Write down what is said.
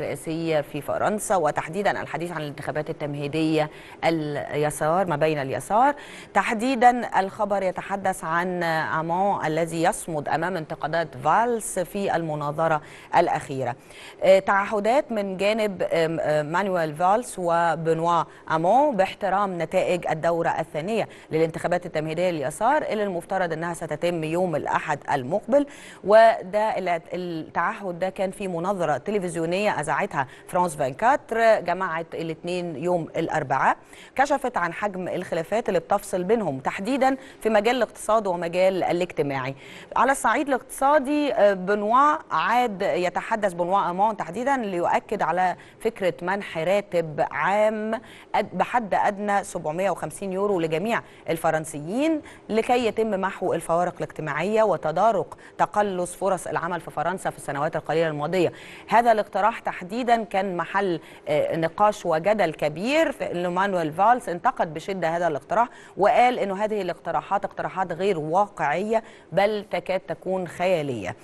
الرئاسية في فرنسا وتحديدا الحديث عن الانتخابات التمهيدية اليسار ما بين اليسار تحديدا الخبر يتحدث عن أمون الذي يصمد أمام انتقادات فالس في المناظرة الأخيرة آه، تعهدات من جانب مانويل فالس وبنوا أمون باحترام نتائج الدورة الثانية للانتخابات التمهيدية لليسار اللي المفترض أنها ستتم يوم الأحد المقبل وده التعهد ده كان في مناظرة تلفزيونية أذاعتها فرانس 24 جمعت الاثنين يوم الأربعاء كشفت عن حجم الخلافات اللي بتفصل بينهم تحديدا في مجال الاقتصاد ومجال الاجتماعي على الصعيد الاقتصادي آه، بنوا عاد يتحدث بنوا أمون تحديدا ليؤكد على فكرة منح راتب عام بحد أدنى 750 يورو لجميع الفرنسيين لكي يتم محو الفوارق الاجتماعية وتدارك تقلص فرص العمل في فرنسا في السنوات القليلة الماضية هذا الاقتراح تحديدا كان محل آه، نقاش وجدل كبير فإن مانويل فالس انتقد بشدة هذا الاقتراح وقال أنه هذه الاقتراحات اقتراحات غير واقعية بل تكاد تكون خيالية